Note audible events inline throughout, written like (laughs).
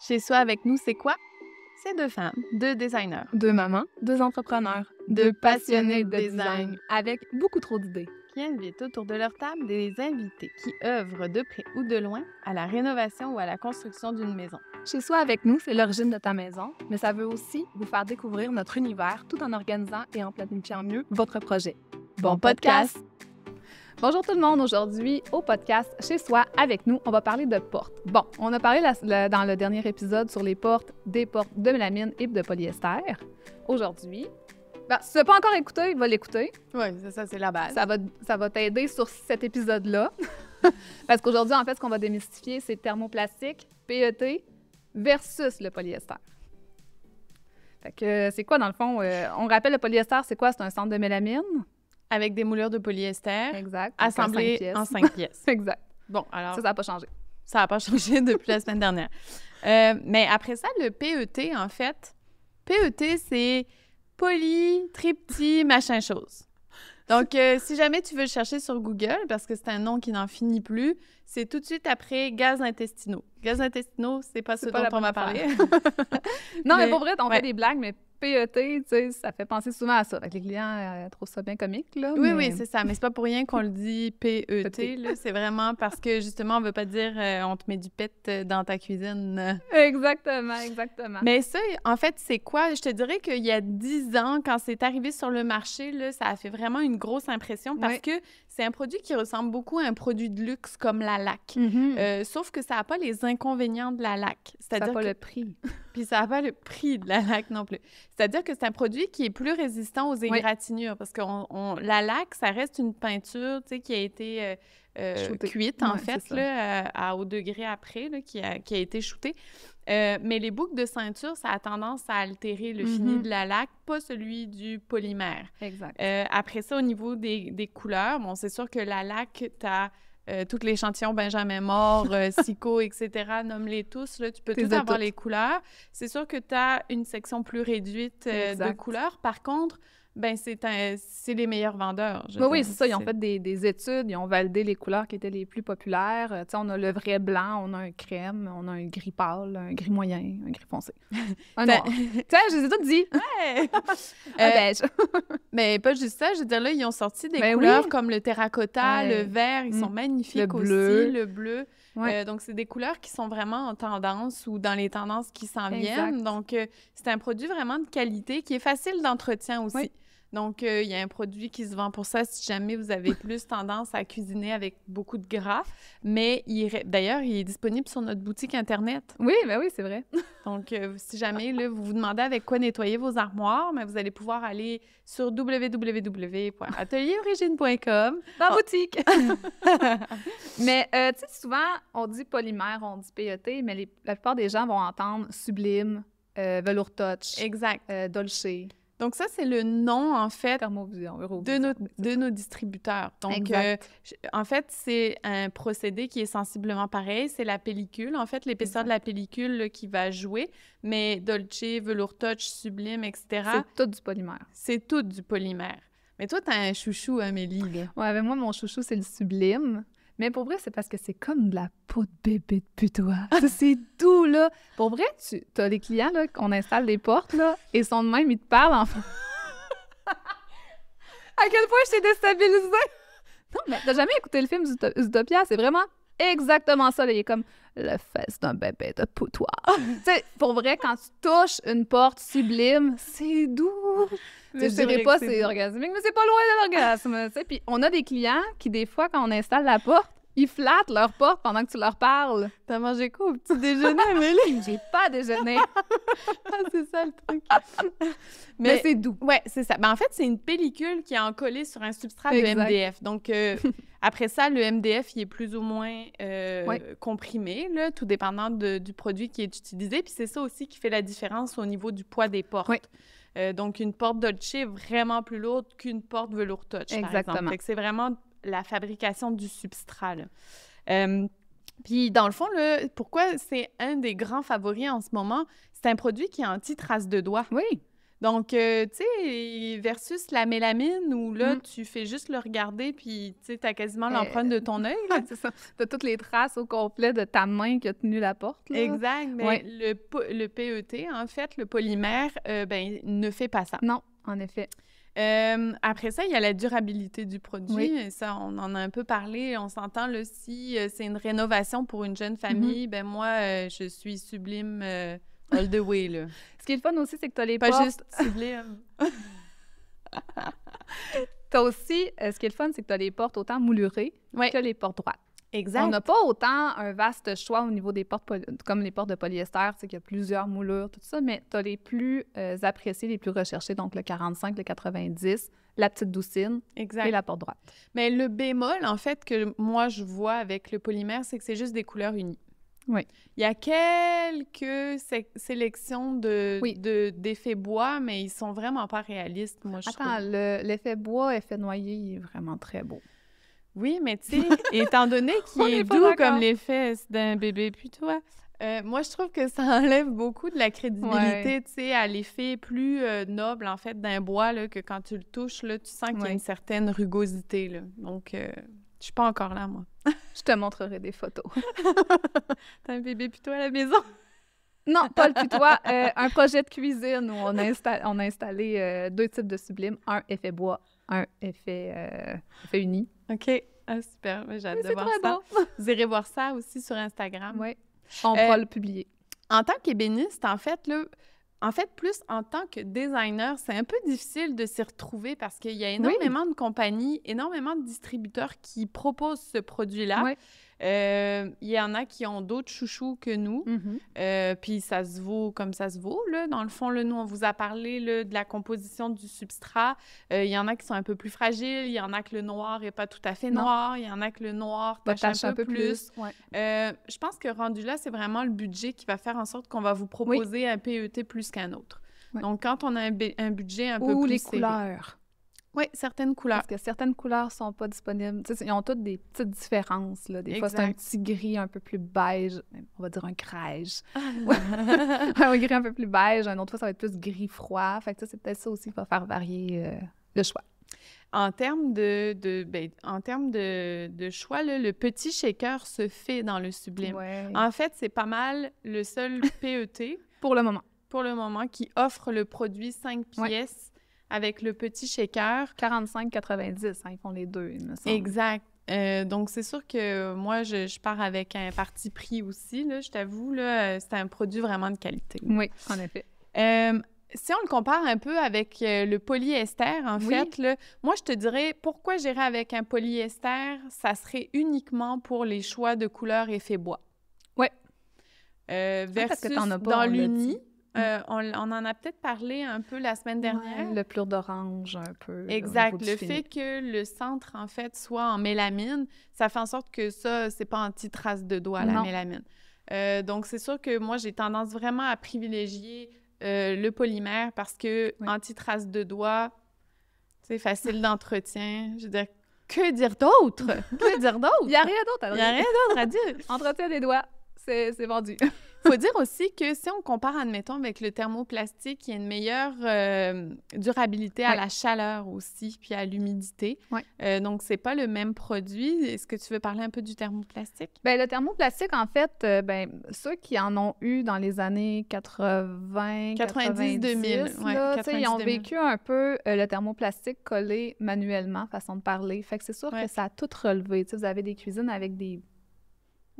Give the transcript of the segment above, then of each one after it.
Chez soi avec nous, c'est quoi? C'est deux femmes, deux designers, deux mamans, deux entrepreneurs, deux passionnés de design, avec beaucoup trop d'idées qui invitent autour de leur table des invités qui œuvrent de près ou de loin à la rénovation ou à la construction d'une maison. Chez soi avec nous, c'est l'origine de ta maison, mais ça veut aussi vous faire découvrir notre univers tout en organisant et en planifiant mieux votre projet. Bon podcast! Bonjour tout le monde, aujourd'hui au podcast Chez soi avec nous, on va parler de portes. Bon, on a parlé dans le dernier épisode sur les portes, des portes de mélamine et de polyester. Aujourd'hui, ben, si tu n'as pas encore écouté, va l'écouter. Oui, c'est ça, c'est la base. Ça va, t'aider sur cet épisode-là. (laughs) Parce qu'aujourd'hui, en fait, ce qu'on va démystifier, c'est thermoplastique, PET versus le polyester. Fait que euh, c'est quoi, dans le fond? Euh, on rappelle le polyester, c'est quoi? C'est un centre de mélamine avec des moulures de polyester. Assemblées en cinq pièces. (laughs) exact. Bon, alors. Ça, ça n'a pas changé. Ça n'a pas changé (laughs) depuis la semaine dernière. Euh, mais après ça, le PET, en fait, PET, c'est poly, tripty, machin chose. Donc, euh, si jamais tu veux le chercher sur Google, parce que c'est un nom qui n'en finit plus, c'est tout de suite après gaz intestinaux. Gaz intestinaux, c'est pas ce dont on va parler. (laughs) non, mais... pour vrai, on fait des blagues, mais PET, tu sais, ça fait penser souvent à ça. les clients euh, trouvent ça bien comique, là. Oui, oui, c'est ça. Mais c'est pas pour rien qu'on le dit PET, e (laughs) C'est vraiment parce que, justement, on veut pas dire euh, on te met du pet euh, dans ta cuisine ». Exactement, exactement. Mais ça, en fait, c'est quoi? Je te dirais qu'il y a dix ans, quand c'est arrivé sur le marché, là, ça a fait vraiment une grosse impression parce que c'est un produit qui ressemble beaucoup à un produit de luxe comme la laque, mhm. euh, sauf que ça n'a pas les inconvénients de la laque. Ça n'a pas le prix. (laughs) Puis ça n'a pas le prix de la laque non plus. C'est-à-dire que c'est un produit qui est plus résistant aux égratignures, parce que la laque, ça reste une peinture qui a été... Euh, euh, cuite, en fait, là, à, haut degré après, là, qui, a, qui, a, été shootée. Euh, mais les boucles de ceinture, ça a tendance à altérer le fini mm-hmm. de la laque, pas celui du polymère. Exact. Euh, après ça, au niveau des, des couleurs, bon, c'est sûr que la laque, tu as tout l'échantillon Benjamin Mort, Sico, etc., nomme-les tous, là, tu peux tout avoir les couleurs. C'est sûr que tu as une section plus réduite de couleurs. Par contre, ben c'est les meilleurs vendeurs. oui, c'est ça. Ils ont fait des, des, études, ils ont validé les couleurs qui étaient les plus populaires. Euh, sais, on a le vrai blanc, on a un crème, on a un gris pâle, un gris moyen, un gris foncé. (laughs) Un ben noir. je les ai dit! (laughs) Ouais! (laughs) un euh, beige. mais ben, pas juste ça, je veux dire, là, ils ont sorti des ben couleurs comme le terracotta, le vert, ils sont mm. magnifiques le bleu. le bleu. Euh, donc, c'est des couleurs qui sont vraiment en tendance ou dans les tendances qui s'en viennent. Donc, c'est un produit vraiment de qualité qui est facile d'entretien aussi. Donc, euh, il y a un produit qui se vend pour ça si jamais vous avez (laughs) plus tendance à cuisiner avec beaucoup de gras. Mais d'ailleurs, il est disponible sur notre boutique Internet. Oui, ben oui, c'est vrai. (laughs) Donc, euh, si jamais là, vous vous demandez avec quoi nettoyer vos armoires, mais ben, vous allez pouvoir aller sur www.atelierorigine.com. Dans oh. boutique! (laughs) mais, euh, tu sais, souvent, on dit polymère, on dit PET, mais la plupart des gens vont entendre sublime, velours touch, exact. dolce. Donc ça, c'est le nom, en fait, de nos, distributeurs. Donc, euh, en fait, c'est un procédé qui est sensiblement pareil. C'est la pellicule, en fait, l'épaisseur de la pellicule qui va jouer. Mais Dolce, Velour Touch, Sublime, etc. C'est tout du polymère. C'est tout du polymère. Mais toi, t'as un chouchou, Amélie. Ouais, mais ben moi, mon chouchou, c'est le sublime. Mais pour vrai, c'est parce que c'est comme de la peau de bébé de putois. (laughs) c'est doux, là. Pour vrai, tu as les clients, là, qu'on installe des portes, là, et sont de même, ils te parlent en (laughs) À quel point je t'ai déstabilisée! Non, mais t'as jamais écouté le film Zootopia, c'est vraiment exactement ça. Là. Il est comme le fesse d'un bébé de poutoir. (laughs) tu pour vrai, quand tu touches une porte sublime, c'est doux. Je dirais pas c'est orgasmique, mais c'est pas loin de l'orgasme. Puis on a des clients qui, des fois, quand on installe la porte, ils flattent leur porte pendant que tu leur parles. T'as mangé quoi au petit déjeuner, Amélie? (laughs) J'ai pas déjeuné. (laughs) ah, c'est ça le truc. Mais, c'est doux. Ouais, c'est ça. Ben, en fait, c'est une pellicule qui est encollée sur un substrat de MDF. Donc, euh, (laughs) après ça, le MDF, il est plus ou moins euh, comprimé, là, tout dépendant de, du produit qui est utilisé. Puis c'est ça aussi qui fait la différence au niveau du poids des portes. Euh, donc, une porte Dolce est vraiment plus lourde qu'une porte velours touch, Exactement. par exemple. C'est vraiment la fabrication du substrat. Euh, puis dans le fond, pourquoi c'est un des grands favoris en ce moment, c'est un produit qui est anti-trace de doigts. Oui. Donc, euh, tu sais, versus la mélamine où là, mm. tu fais juste le regarder puis tu sais, as quasiment euh, l'empreinte de ton œil. (laughs) c'est Tu as toutes les traces au complet de ta main qui a tenu la porte. Exact. Mais ben, le, PET, e en fait, le polymère, ben, ne fait pas ça. Non, en effet après ça, il y a la durabilité du produit. Et ça, on en a un peu parlé. On s'entend, là, si euh, c'est une rénovation pour une jeune mm-hmm. famille, ben moi, euh, je suis sublime euh, all the way, là. (laughs) Ce qui est le fun aussi, c'est que tu as les portes... juste sublime. (laughs) T'as aussi, ce qui est le fun, c'est que tu as les portes autant moulurées que les portes droites. On n'a pas autant un vaste choix au niveau des portes, comme les portes de polyester, c'est qu'il y a plusieurs moulures, tout ça, mais tu as les plus euh, appréciées, appréciés, les plus recherchés, donc le 45, le 90, la petite doucine et la porte droite. Mais le bémol, en fait, que moi je vois avec le polymère, c'est que c'est juste des couleurs unies. Oui. Il y a quelques sélections de, d'effets bois, mais ils sont vraiment pas réalistes, moi, je Attends, l'effet bois, effet noyé, il est vraiment très beau. Oui, mais tu sais, (laughs) étant donné qu'il est, doux comme les fesses d'un bébé, puis euh, moi, je trouve que ça enlève beaucoup de la crédibilité, tu sais, à l'effet plus euh, noble, en fait, d'un bois, là, que quand tu le touches, là, tu sens qu'il y a une certaine rugosité, là. Donc, euh, je suis pas encore là, moi. (laughs) je te montrerai des photos. (laughs) T'as un bébé putois à la maison? Non, pas le putois. un projet de cuisine où on a, on a installé deux types de sublimes, un effet bois, un effet, effet uni. OK. Ah, super. Ben, J'adore voir ça. (laughs) Vous irez voir ça aussi sur Instagram. Oui. On va euh, le publier. En tant qu'ébéniste, en fait, le, en fait, plus en tant que designer, c'est un peu difficile de s'y retrouver parce qu'il y a énormément de compagnies, énormément de distributeurs qui proposent ce produit-là. Euh, il y en a qui ont d'autres chouchous que nous. Mhm. Euh, puis ça se vaut comme ça se vaut. Là. Dans le fond, le « nous, on vous a parlé là, de la composition du substrat. Euh, il y en a qui sont un peu plus fragiles. Il y en a que le noir n'est pas tout à fait noir. Il y en a que le noir tâche, un, un, peu, plus. je pense que rendu là, c'est vraiment le budget qui va faire en sorte qu'on va vous proposer un PET plus qu'un autre. Donc, quand on a un, budget un peu plus... Ou les couleurs. Oui, certaines couleurs. Parce que certaines couleurs sont pas disponibles. ils ont toutes des petites différences. Là. Des fois, c'est un petit gris un peu plus beige. On va dire un crèche. (laughs) (laughs) un gris un peu plus beige. Un autre fois, ça va être plus gris froid. Fait que c'est peut-être ça aussi qui va faire varier euh, le choix. En termes de, de ben, en termes de, choix, le petit shaker se fait dans le sublime. En fait, c'est pas mal le seul (laughs) PET. pour le moment. Pour le moment, qui offre le produit 5 pièces avec le petit shaker, 45,90. Hein, ils font les deux, Exact. Euh, donc, c'est sûr que moi, je, pars avec un parti pris aussi, je t'avoue. Euh, c'est un produit vraiment de qualité. Oui, en effet. Euh, si on le compare un peu avec le polyester, en fait, moi, je te dirais pourquoi j'irais avec un polyester, ça serait uniquement pour les choix de couleurs effet bois. Oui. Ah, versus dans l'uni. Mm. Euh, on, en a peut-être parlé un peu la semaine dernière. le plur d'orange, un peu. Exact. Le fait que le centre, en fait, soit en mélamine, ça fait en sorte que ça, c'est pas anti-trace de doigt, la mélamine. Euh, donc, c'est sûr que moi, j'ai tendance vraiment à privilégier euh, le polymère parce que anti-trace de doigt, c'est facile d'entretien. Je veux dire, que dire d'autre? (laughs) Que dire d'autre? Il n'y a rien d'autre à dire. Il n'y a rien d'autre à dire. (laughs) Entretien des doigts, c'est vendu faut dire aussi que si on compare, admettons, avec le thermoplastique, il y a une meilleure euh, durabilité à la chaleur aussi, puis à l'humidité. Donc, ce euh, donc, c'est pas le même produit. Est-ce que tu veux parler un peu du thermoplastique? Bien, le thermoplastique, en fait, euh, ben, ceux qui en ont eu dans les années 80, 90, 2000, ils ont vécu un peu le thermoplastique collé manuellement, façon de parler. Fait que c'est sûr que ça a tout relevé. vous avez des cuisines avec des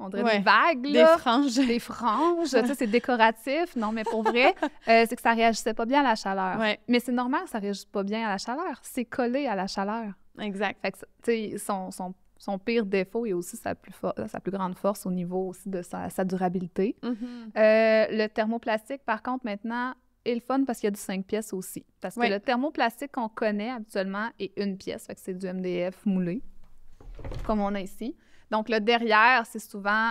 on dirait des vagues, des franges. Des franges, sais, c'est décoratif. Non, mais pour vrai, (laughs) euh, c'est que ça réagissait pas bien à la chaleur. Mais c'est normal que ça réagisse pas bien à la chaleur. C'est collé à la chaleur. Exact. Fait que, tu sais, son, pire défaut et aussi sa plus, sa plus grande force au niveau aussi de sa, durabilité. Mm-hmm. Euh, le thermoplastique, par contre, maintenant, est le fun parce qu'il y a du 5 pièces aussi. Parce que le thermoplastique qu'on connaît habituellement est une pièce. Fait que c'est du MDF moulé, comme on a ici. Donc, le derrière, c'est souvent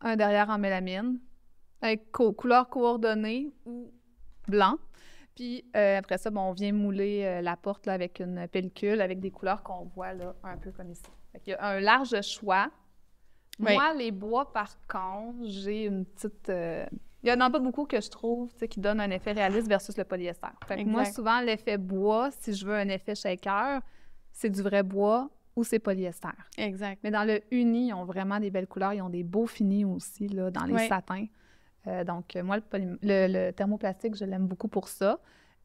un derrière en mélamine, avec couleur coordonnée ou blanc. Puis euh, après ça, on vient mouler euh, la porte avec une pellicule, avec des couleurs qu'on voit un peu comme ici. Il y a un large choix. Moi, les bois, par contre, j'ai une petite. Euh, il y en a pas beaucoup que je trouve qui donnent un effet réaliste versus le polyester. moi, souvent, l'effet bois, si je veux un effet shaker, c'est du vrai bois ou c'est polyester. Exact. Mais dans le uni, ils ont vraiment des belles couleurs, ils ont des beaux finis aussi là, dans les satins. Euh, donc, euh, moi, le, thermoplastique, je l'aime beaucoup pour ça.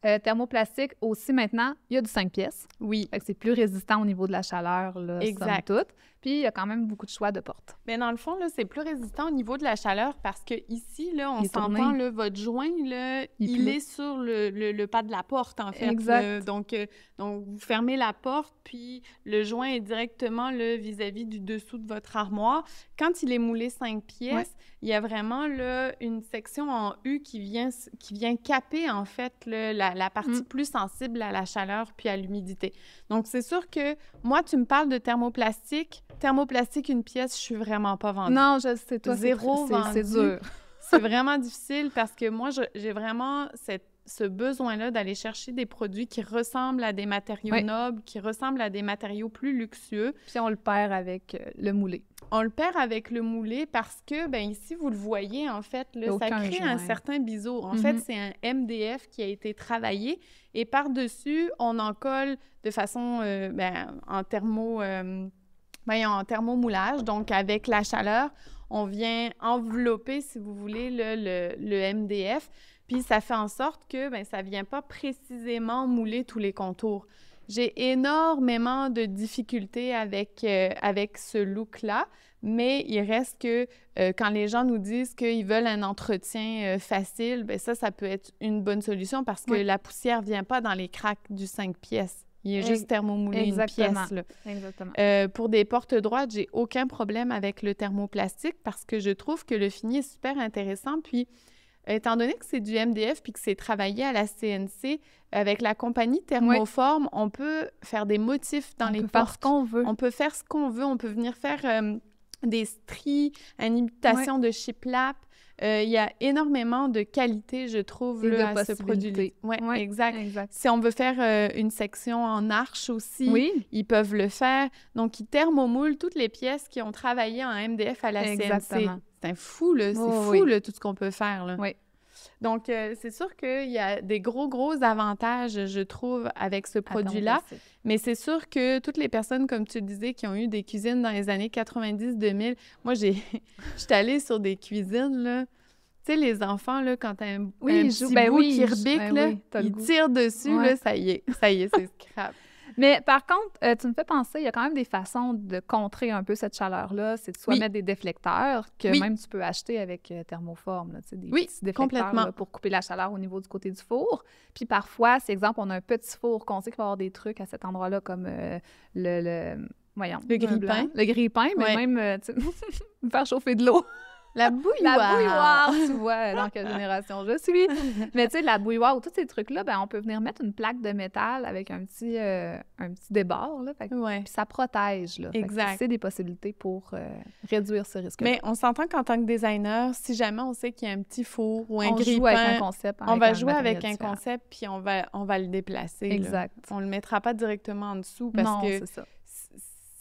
Euh, thermoplastique aussi maintenant, il y a du 5 pièces. Oui. c'est plus résistant au niveau de la chaleur, là, exact. somme toute. Puis il y a quand même beaucoup de choix de portes. Mais dans le fond, là, c'est plus résistant au niveau de la chaleur parce que ici, là, on s'entend, là, votre joint, là, il, est sur le, le, pas de la porte, en fait. Exact. donc, euh, donc, vous fermez la porte, puis le joint est directement le vis-à-vis du dessous de votre armoire. Quand il est moulé cinq pièces, il y a vraiment là, une section en U qui vient, qui vient caper, en fait, la, la, partie mm. plus sensible à la chaleur puis à l'humidité. Donc, c'est sûr que moi, tu me parles de thermoplastique thermoplastique, une pièce, je suis vraiment pas vendue. Non, je sais, toi, Zéro c'est dur. (laughs) c'est vraiment difficile parce que moi, j'ai vraiment cette, ce besoin-là d'aller chercher des produits qui ressemblent à des matériaux nobles, qui ressemblent à des matériaux plus luxueux. Puis on le perd avec euh, le moulé. On le perd avec le moulé parce que, ben ici, vous le voyez, en fait, là, ça crée un certain biseau. En mm-hmm. fait, c'est un MDF qui a été travaillé et par-dessus, on en colle de façon, euh, ben, en thermo... Euh, en thermomoulage. Donc, avec la chaleur, on vient envelopper, si vous voulez, le, MDF. Puis, ça fait en sorte que ben, ça ne vient pas précisément mouler tous les contours. J'ai énormément de difficultés avec, euh, avec ce look-là, mais il reste que euh, quand les gens nous disent qu'ils veulent un entretien euh, facile, ben, ça, ça peut être une bonne solution parce que la poussière ne vient pas dans les cracks du 5 pièces. Il a juste thermomoulé une pièce. Là. Exactement. Euh, pour des portes droites, j'ai aucun problème avec le thermoplastique parce que je trouve que le fini est super intéressant. Puis, étant donné que c'est du MDF puis que c'est travaillé à la CNC, avec la compagnie Thermoform, on peut faire des motifs dans les portes. Faire veut. On peut faire ce qu'on veut. On peut venir faire euh, des stries, une imitation de shiplap. Euh, il y a énormément de qualité, je trouve, à ce produit. Oui, ouais, exact. Si on veut faire euh, une section en arche aussi, ils peuvent le faire. Donc, ils thermomoulent toutes les pièces qui ont travaillé en MDF à la CNC. C'est fou, là. C'est oh, fou, là, tout ce qu'on peut faire, là. Oui. Donc, euh, c'est sûr qu'il y a des gros, gros avantages, je trouve, avec ce ah, produit-là. Mais c'est sûr que toutes les personnes, comme tu disais, qui ont eu des cuisines dans les années 90-2000, moi, j'ai, (laughs) j'étais allée sur des cuisines, là. Tu sais, les enfants, là, quand ben ben t'as un, petit bout qui ils tirent dessus, ça y est, ça y est, c'est scrap. Mais par contre, euh, tu me fais penser, il y a quand même des façons de contrer un peu cette chaleur-là. C'est de soit mettre des déflecteurs que même tu peux acheter avec euh, thermoforme, là, des oui, petits déflecteurs pour couper la chaleur au niveau du côté du four. Puis parfois, c'est exemple, on a un petit four qu'on sait qu'il va y avoir des trucs à cet endroit-là comme euh, le, le voyons, le grille-pain. Le grille-pain, mais même (laughs) faire chauffer de l'eau. La bouilloire. tu vois, euh, dans quelle (laughs) génération je suis. Mais tu sais, la bouilloire ou tous ces trucs-là, ben, on peut venir mettre une plaque de métal avec un petit, euh, un petit débord. Là, Puis ça protège. Là, exact. C'est des possibilités pour euh, réduire ce risque. -là. Mais on s'entend qu'en tant que designer, si jamais on sait qu'il y a un petit four ou un on joue avec un concept. on va jouer avec un concept puis on va, on va le déplacer. Exact. On le mettra pas directement en dessous parce que. ça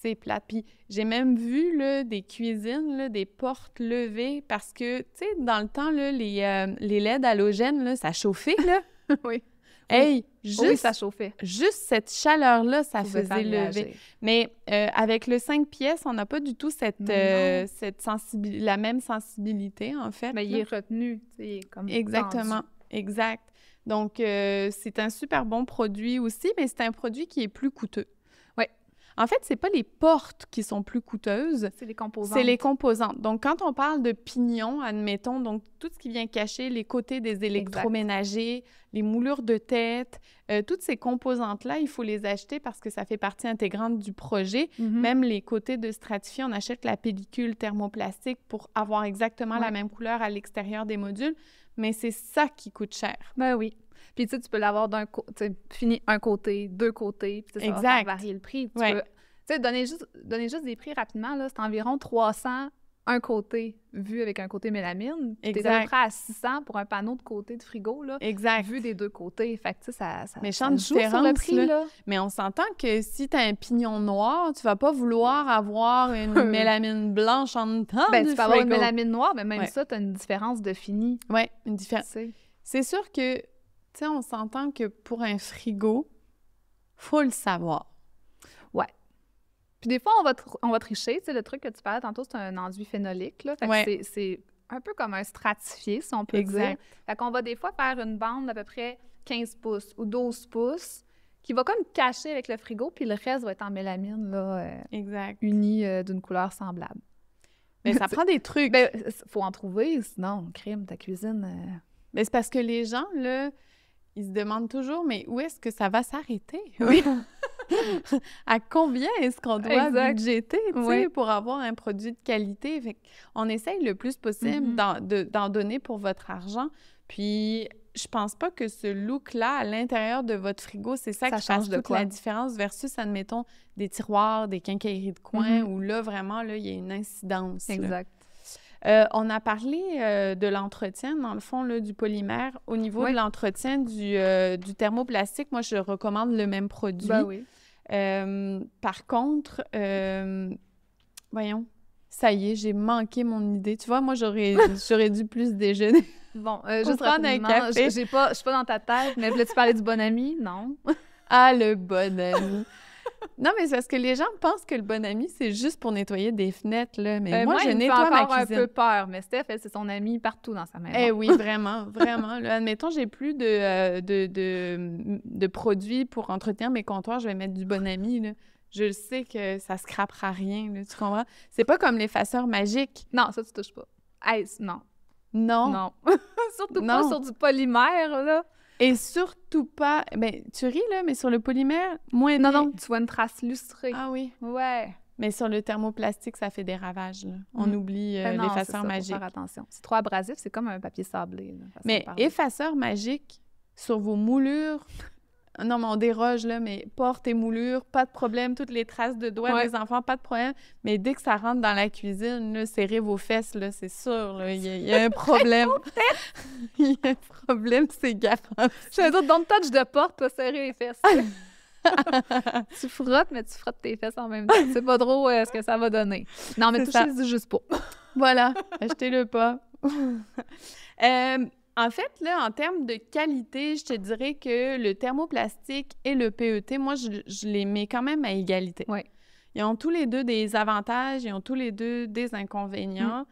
c'est plat. Puis j'ai même vu là, des cuisines, là, des portes levées parce que, tu sais, dans le temps, là, les, euh, LED halogènes, là, ça chauffait, là. (laughs) oui. (laughs) Hey, oh juste, ça chauffait. juste cette chaleur-là, ça faisait lever. Mais euh, avec le 5 pièces, on n'a pas du tout cette, euh, la même sensibilité, en fait. Mais il est retenu, comme Exactement, exact. Donc, c'est un super bon produit aussi, mais c'est un produit qui est plus coûteux. En fait, c'est pas les portes qui sont plus coûteuses. C'est les composantes. C'est les composantes. Donc, quand on parle de pignon, admettons, donc tout ce qui vient cacher les côtés des électroménagers, les moulures de tête, euh, toutes ces composantes-là, il faut les acheter parce que ça fait partie intégrante du projet. Mhm. Même les côtés de stratifié, on achète la pellicule thermoplastique pour avoir exactement la même couleur à l'extérieur des modules, mais c'est ça qui coûte cher. Ben oui. Puis tu sais, tu peux l'avoir d'un côté, fini un côté, deux côtés, puis ça va varier le prix. Tu peux, donner juste, donner juste des prix rapidement, là, c'est environ 300 un côté vu avec un côté mélamine. Exact. T'es à peu près à 600 pour un panneau de côté de frigo, là. Vu des deux côtés. Fait que, ça, ça, Mais ça le prix, là. Mais on s'entend que si tu as un pignon noir, tu vas pas vouloir avoir (laughs) une mélamine blanche en temps Ben, tu peux avoir une mélamine noire, mais même ça, ça, t'as une différence de fini. Oui, une différence. C'est sûr que tu on s'entend que pour un frigo, faut le savoir. Ouais. Puis des fois, on va, on tricher. Tu sais, le truc que tu parlais tantôt, c'est un enduit phénolique. Là. Fait c'est un peu comme un stratifié, si on peut dire. Fait qu'on va des fois faire une bande d'à peu près 15 pouces ou 12 pouces qui va comme cacher avec le frigo, puis le reste va être en mélamine, là, euh, exact. uni euh, d'une couleur semblable. Mais ça (laughs) prend des trucs. il ben, faut en trouver, sinon, crime, ta cuisine... Euh. Mais c'est parce que les gens, là, ils se demandent toujours, mais où est-ce que ça va s'arrêter? (laughs) Oui. (laughs) à combien est-ce qu'on doit budgeter pour avoir un produit de qualité? on essaye le plus possible mm-hmm. d'en donner pour votre argent. Puis, je pense pas que ce look-là à l'intérieur de votre frigo, c'est ça, qui change de la différence versus, admettons, des tiroirs, des quincailleries de coin, mm-hmm. où là, vraiment, là, il y a une incidence. Exact. Euh, on a parlé euh, de l'entretien, dans le fond, du polymère. Au niveau de l'entretien euh, du, thermoplastique, moi, je recommande le même produit. Ben par contre, voyons, ça y est, j'ai manqué mon idée. Tu vois, moi, j'aurais, (laughs) dû plus déjeuner. Bon, juste je suis pas dans ta tête, mais voulais-tu parler du bon ami? Non. ah, le bon ami! (laughs) non, mais c'est parce que les gens pensent que le bon ami, c'est juste pour nettoyer des fenêtres, là. Mais euh, moi, je nettoie ma un peu peur, mais Steph, c'est son ami partout dans sa maison. Eh oui, vraiment, (laughs) vraiment. admettons, j'ai plus euh, de, de, produits pour entretenir mes comptoirs, je vais mettre du bon ami, là. Je sais que ça scrapera rien, là, tu comprends? C'est pas comme l'effaceur magique. Non, ça, tu touches pas. Hey, non. Non. Non. (laughs) Surtout pas sur du polymère, là. Et surtout pas. Ben, tu ris là, mais sur le polymère, moins. Non, non, tu vois une trace lustrée. Ah oui. Ouais. Mais sur le thermoplastique, ça fait des ravages. On mm. oublie euh, ben l'effaceur magique. faire attention. C'est trop abrasif, c'est comme un papier sablé. mais effaceur magique sur vos moulures non, mais on déroge, là, mais porte et moulure, pas de problème, toutes les traces de doigts des enfants, pas de problème. Mais dès que ça rentre dans la cuisine, serrez vos fesses, là, c'est sûr, il y, a un (laughs) problème. (laughs) Il y a un problème, c'est garanti. J'ai d'autres dans le touch de porte, pas serrer les fesses. (laughs) tu frottes, mais tu frottes tes fesses en même temps. C'est pas trop euh, ce que ça va donner. Non, mais touchez dis juste pas. voilà, achetez-le pas. Euh, en fait, là, en termes de qualité, je te dirais que le thermoplastique et le PET, moi, je, les mets quand même à égalité. Ouais. Ils ont tous les deux des avantages, ils ont tous les deux des inconvénients. Mm.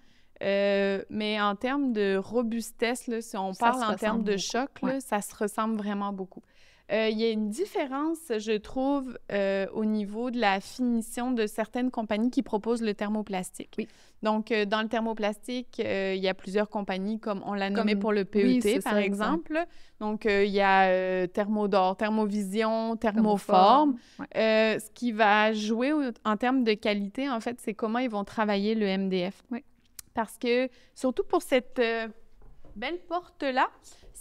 Euh, mais en termes de robustesse, là, si on parle en termes de choc, là, ça se ressemble vraiment beaucoup. Euh, il y a une différence, je trouve, euh, au niveau de la finition de certaines compagnies qui proposent le thermoplastique. Donc, euh, dans le thermoplastique, il y a plusieurs compagnies, comme on l'a nommé pour le PET, par exemple. Donc, il y a Thermodor, Thermovision, Thermoform. ce qui va jouer en termes de qualité, en fait, c'est comment ils vont travailler le MDF. Parce que, surtout pour cette belle porte-là,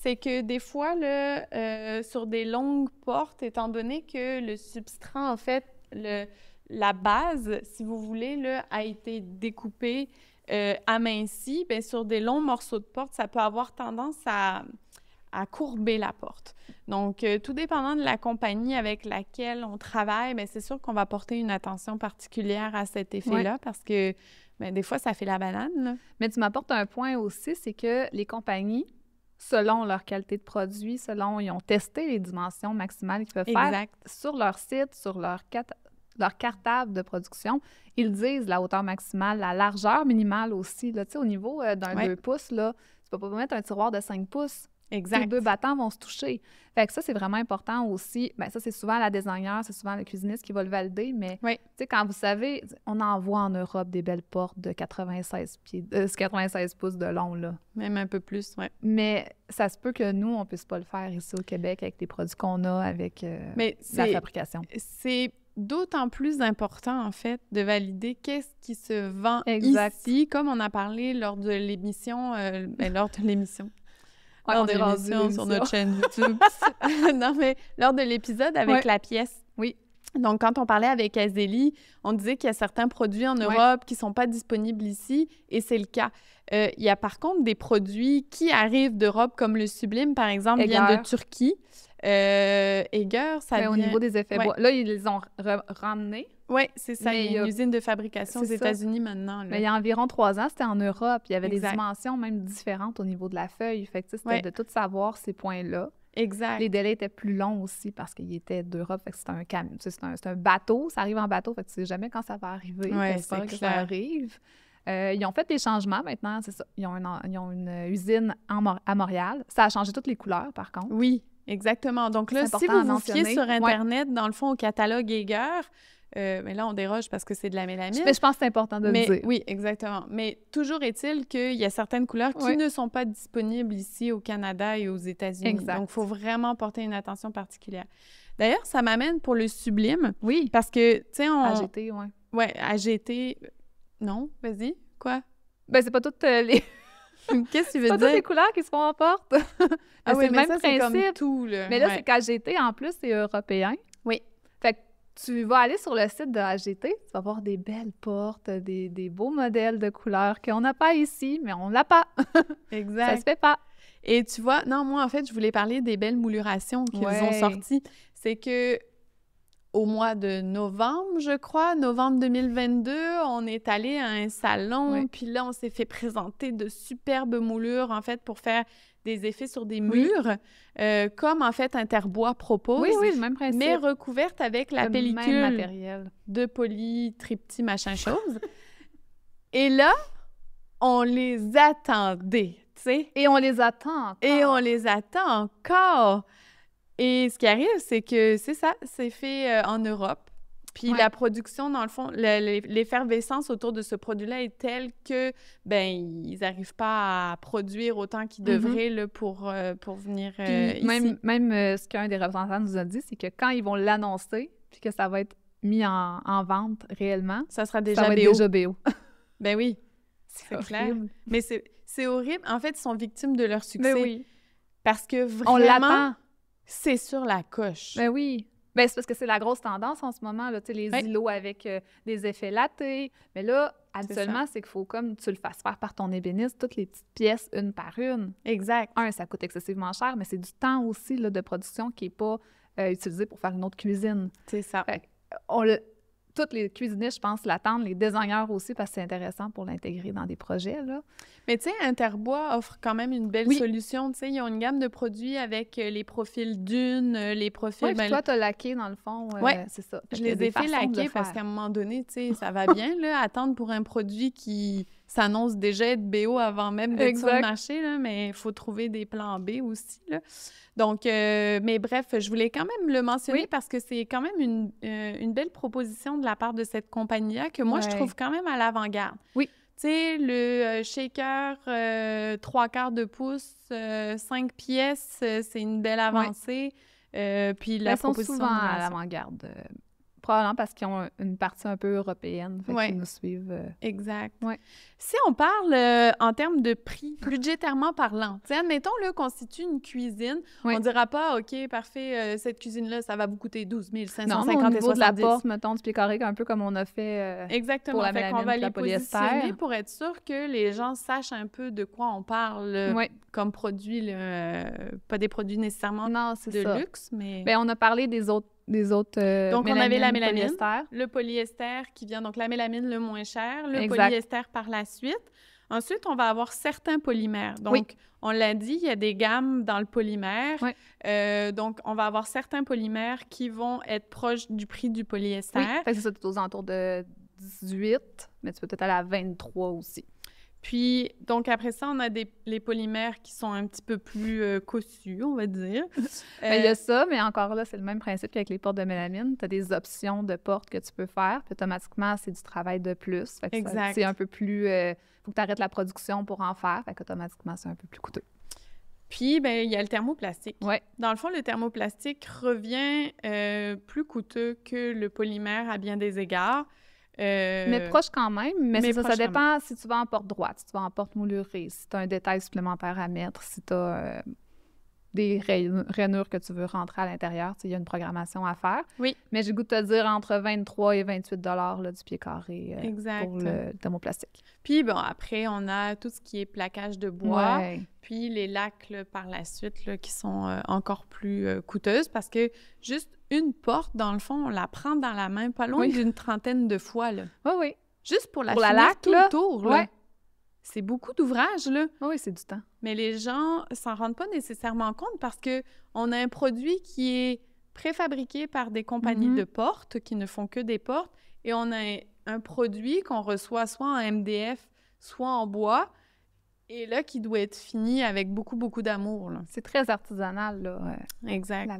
c'est que des fois, là, euh, sur des longues portes, étant donné que le substrat, en fait, le, la base, si vous voulez, là, a été découpée, euh, amincie, bien, sur des longs morceaux de porte, ça peut avoir tendance à, courber la porte. Donc, euh, tout dépendant de la compagnie avec laquelle on travaille, mais ben, c'est sûr qu'on va porter une attention particulière à cet effet-là parce que bien, des fois, ça fait la banane. Mais tu m'apportes un point aussi, c'est que les compagnies selon leur qualité de produit, selon ils ont testé les dimensions maximales qu'ils peuvent faire sur leur site, sur leur, cartable de production. Ils disent la hauteur maximale, la largeur minimale aussi. Là, au niveau euh, d'un 2 pouces, là, tu peux pas mettre un tiroir de 5 pouces. Les deux battants vont se toucher. Fait ça, c'est vraiment important aussi. Ben, ça, c'est souvent la designer, c'est souvent le cuisiniste qui va le valider, mais sais quand vous savez, on en voit en Europe des belles portes de 96, pieds, 96 euh, pouces de long, là. Même un peu plus, oui. Mais ça se peut que nous, on puisse pas le faire ici au Québec avec les produits qu'on a, avec euh, la fabrication. C'est d'autant plus important, en fait, de valider qu'est-ce qui se vend exact. ici, comme on a parlé lors de l'émission, euh, ben, lors de l'émission, on est sur notre chaîne YouTube. (laughs) non, mais lors de l'épisode avec la pièce. Oui. Donc, quand on parlait avec Azélie, on disait qu'il y a certains produits en Europe qui ne sont pas disponibles ici, et c'est le cas. Euh, il y a par contre des produits qui arrivent d'Europe, comme le Sublime, par exemple, qui vient de Turquie. Euh, ça ben, vient... Au niveau des effets Là, ils les ont ramenés. Oui, c'est ça. il y a une usine de fabrication aux États-Unis maintenant. Mais il y a environ trois ans, c'était en Europe. Il y avait des dimensions même différentes au niveau de la feuille. Fait que, c'était de tout savoir ces points-là. Exact. Les délais étaient plus longs aussi parce qu'ils étaient d'Europe. Fait un, c'est un, bateau. Ça arrive en bateau. Fait que tu sais jamais quand ça va arriver. c'est que ça arrive. Euh, ils ont fait des changements maintenant, c'est ça. Ils ont une, euh, usine à Montréal. Ça a changé toutes les couleurs, par contre. Oui, exactement. Donc là, si vous vous fiez sur Internet, dans le fond, au catalogue Eger... Euh, mais là, on déroge parce que c'est de la mélamine. Mais je pense que c'est important de le dire. Oui, exactement. Mais toujours est-il qu'il y a certaines couleurs qui ne sont pas disponibles ici au Canada et aux États-Unis. Donc, il faut vraiment porter une attention particulière. D'ailleurs, ça m'amène pour le sublime. Oui. Parce que, tu sais, on. AGT, oui. Ouais, AGT. Non, vas-y. Quoi? Ben, c'est pas toutes euh, les. (laughs) Qu'est-ce que tu veux pas toutes les couleurs qui se font en porte. ah, (laughs) c'est oui, le même ça, principe. Comme tout, là. Mais là, c'est qu'AGT, en plus, c'est européen tu vas aller sur le site de AGT, tu vas voir des belles portes, des, beaux modèles de couleurs qu'on n'a pas ici, mais on l'a pas. (laughs) exact. Ça se fait pas. Et tu vois, non, moi, en fait, je voulais parler des belles moulurations qu'ils ont sorties. C'est que au mois de novembre, je crois, novembre 2022, on est allé à un salon, puis là, on s'est fait présenter de superbes moulures, en fait, pour faire des effets sur des murs, euh, comme en fait Interbois propose. Oui, Mais recouverte avec la pellicule de poly, tripty, machin chose. Et là, on les attendait, tu sais. Et on les attend. Encore. Et on les attend encore. Et ce qui arrive, c'est que c'est ça, c'est fait euh, en Europe. Puis la production, dans le fond, l'effervescence autour de ce produit-là est telle que, ben, ils n'arrivent pas à produire autant qu'ils mm-hmm. devraient pour, euh, pour venir euh, ici. Même, même ce qu'un des représentants nous a dit, c'est que quand ils vont l'annoncer, puis que ça va être mis en, vente réellement, ça sera déjà ça va déjà BO. (laughs) ben oui, c'est clair. Mais c'est horrible. En fait, ils sont victimes de leur succès. Ben oui. Parce que vraiment... On c'est sur la coche. Ben oui. Ben, c'est parce que c'est la grosse tendance en ce moment, là, les îlots avec euh, des effets latés. Mais là, habituellement, c'est qu'il faut comme tu le fasses faire par ton ébéniste, toutes les petites pièces, une par une. Exact. Un, ça coûte excessivement cher, mais c'est du temps aussi là, de production qui n'est pas euh, utilisé pour faire une autre cuisine. C'est ça. on le toutes les cuisinistes, je pense, l'attendent, les designers aussi, parce que c'est intéressant pour l'intégrer dans des projets. Là. Mais tu sais, Interbois offre quand même une belle solution. Tu sais, ils ont une gamme de produits avec euh, les profils d'une, euh, les profils. Oui, ben, toi, tu as laqué dans le fond. Euh, c'est ça. je les ai fait laquer parce qu'à un moment donné, tu sais, ça va (laughs) bien. Là, attendre pour un produit qui s'annonce déjà être BO avant même d'être sur le marché, là, mais il faut trouver des plans B aussi. Là. Donc, euh, mais bref, je voulais quand même le mentionner parce que c'est quand même une, euh, une, belle proposition de la part de cette compagnie-là que moi, je trouve quand même à l'avant-garde. Oui. Tu sais, le euh, shaker trois quarts de pouce, cinq pièces, c'est une belle avancée. puis la proposition sont souvent à l'avant-garde probablement parce qu'ils ont une partie un peu européenne, fait nous suivent. Euh. Exact. Si on parle euh, en termes de prix, (laughs) budgétairement parlant, admettons, là, qu'on situe une cuisine, on ne dira pas, OK, parfait, euh, cette cuisine-là, ça va vous coûter 12 550 non, de la porte, mettons, du pied carré, un peu comme on a fait Exactement. pour la mélamine, on va les pour être sûr que les gens sachent un peu de quoi on parle comme produit, pas des produits nécessairement de luxe, mais... Bien, on a parlé des autres autres. Euh, donc, on avait la mélamine, le polyester qui vient, donc la mélamine le moins cher, le polyester par la suite. Ensuite, on va avoir certains polymères. Donc, on l'a dit, il y a des gammes dans le polymère. Euh, donc, on va avoir certains polymères qui vont être proches du prix du polyester. Oui, c'est ça, c'est aux alentours de 18, mais tu peux peut-être aller à 23 aussi. Puis, donc, après ça, on a des, les polymères qui sont un petit peu plus euh, cossus, on va dire. (laughs) il y a euh, ça, mais encore là, c'est le même principe qu'avec les portes de mélamine. Tu as des options de portes que tu peux faire, puis automatiquement, c'est du travail de plus. C'est un peu plus. Il euh, faut que tu arrêtes la production pour en faire, fait automatiquement, c'est un peu plus coûteux. Puis, ben, il y a le thermoplastique. Oui. Dans le fond, le thermoplastique revient plus coûteux que le polymère à bien des égards euh, mais proche quand même, mais, ça, ça, dépend si tu vas en porte droite, si tu vas en porte moulurée, si tu as un détail supplémentaire à mettre, si tu as. Euh, des rainures que tu veux rentrer à l'intérieur. Il y a une programmation à faire. Oui. Mais j'ai goût de te dire entre 23 et 28 dollars du pied carré euh, pour le thermoplastique. Puis bon, après, on a tout ce qui est plaquage de bois, puis les lacs par la suite qui sont euh, encore plus euh, coûteuses parce que juste une porte, dans le fond, on la prend dans la main pas loin d'une trentaine de fois. Là. Oui, oui. Juste pour la pour la tout le tour. Là c'est beaucoup d'ouvrages, là. Ah oui, c'est du temps. Mais les gens s'en rendent pas nécessairement compte parce que on a un produit qui est préfabriqué par des compagnies mm-hmm. de portes qui ne font que des portes et on a un produit qu'on reçoit soit en MDF, soit en bois et là qui doit être fini avec beaucoup beaucoup d'amour C'est très artisanal là. Euh, exact. La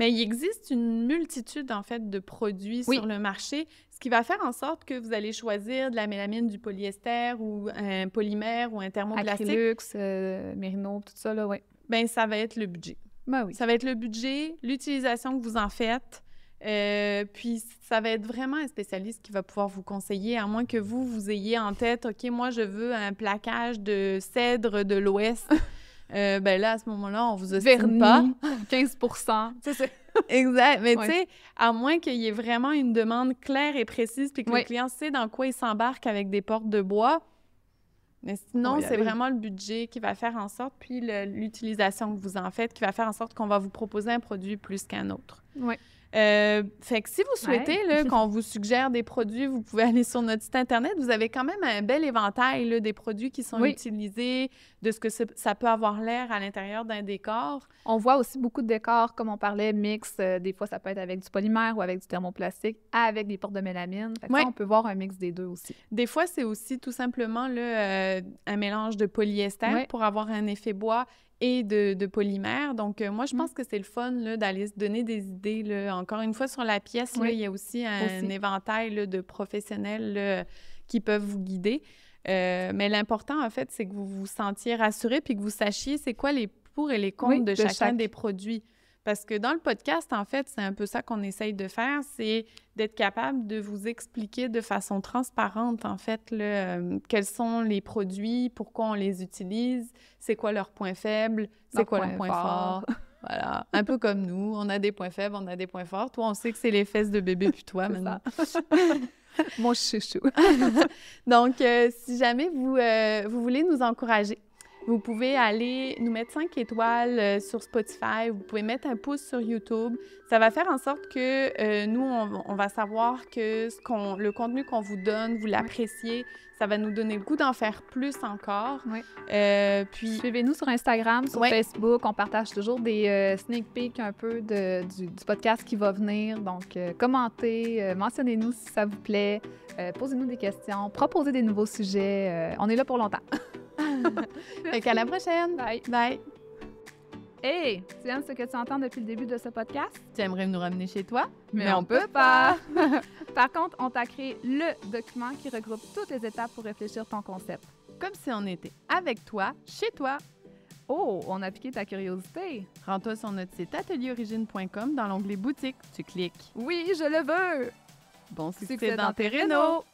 Mais il existe une multitude en fait de produits sur le marché qui va faire en sorte que vous allez choisir de la mélamine, du polyester ou un polymère ou un thermoplastique. Acrylux, euh, mérino, tout ça, là, oui. Bien, ça va être le budget. Ben oui. Ça va être le budget, l'utilisation que vous en faites. Euh, puis, ça va être vraiment un spécialiste qui va pouvoir vous conseiller, à moins que vous, vous ayez en tête, OK, moi, je veux un plaquage de cèdre de l'Ouest. (laughs) Euh, ben là, à ce moment-là, on vous estime pas. 15 (laughs) C'est ça exact. Mais tu sais, à moins qu'il y ait vraiment une demande claire et précise, puis que le client sait dans quoi il s'embarque avec des portes de bois. Mais sinon, c'est vraiment le budget qui va faire en sorte, puis l'utilisation que vous en faites, qui va faire en sorte qu'on va vous proposer un produit plus qu'un autre. Oui. Euh, fait que si vous souhaitez qu'on vous suggère des produits, vous pouvez (laughs) aller sur notre site Internet. Vous avez quand même un bel éventail des produits qui sont utilisés, de ce que ça peut avoir l'air à l'intérieur d'un décor. On voit aussi beaucoup de décors, comme on parlait, mix. Euh, des fois, ça peut être avec du polymère ou avec du thermoplastique, avec des portes de mélamine. Fait on peut voir un mix des deux aussi. Des fois, c'est aussi tout simplement euh, un mélange de polyester pour avoir un effet bois et de, polymère. Donc, euh, moi, je mm. pense que c'est le fun d'aller se donner des idées. Là. Encore une fois, sur la pièce, il y a aussi un, éventail de professionnels qui peuvent vous guider. Euh, mais l'important, en fait, c'est que vous vous sentiez rassuré puis que vous sachiez c'est quoi les pour et les contre de, chacun des produits. Parce que dans le podcast, en fait, c'est un peu ça qu'on essaye de faire, c'est d'être capable de vous expliquer de façon transparente, en fait, le, euh, quels sont les produits, pourquoi on les utilise, c'est quoi leurs points faibles, c'est quoi leurs points forts. Fort. (laughs) Voilà, un peu comme nous, on a des points faibles, on a des points forts. Toi, on sait que c'est les fesses de bébé, puis toi, maintenant. (laughs) Mon chouchou. (laughs) Donc, euh, si jamais vous, euh, vous voulez nous encourager, vous pouvez aller nous mettre 5 étoiles euh, sur Spotify, vous pouvez mettre un pouce sur YouTube. Ça va faire en sorte que euh, nous, on, va savoir que le contenu qu'on vous donne, vous l'appréciez. Ça va nous donner le goût d'en faire plus encore. Euh, puis... Suivez-nous sur Instagram, sur Facebook. On partage toujours des sneak peeks un peu du, du, podcast qui va venir. Donc, commentez, mentionnez-nous si ça vous plaît. posez-nous des questions, proposez des nouveaux sujets. on est là pour longtemps. (laughs) (laughs) fait qu'à la prochaine. Bye. Bye. Hey, tu aimes ce que tu entends depuis le début de ce podcast? Tu aimerais nous ramener chez toi? Mais, on, peut pas! (laughs) Par contre, on t'a créé le document qui regroupe toutes les étapes pour réfléchir ton concept. Comme si on était avec toi, chez toi. Oh, on a piqué ta curiosité. Rends-toi sur notre site atelierorigine.com dans l'onglet boutique. Tu cliques. Oui, je le veux! Bon succès, dans, dans tes rénaux!